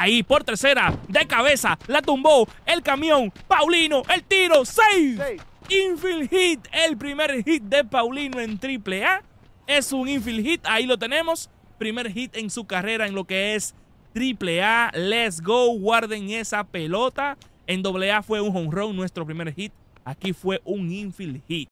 Ahí por tercera, de cabeza, la tumbó el camión. Paulino, el tiro, save. Infield hit, el primer hit de Paulino en AAA, Es un infield hit, ahí lo tenemos. Primer hit en su carrera en lo que es AAA, Let's go, guarden esa pelota. En doble A fue un home run, nuestro primer hit. Aquí fue un infield hit.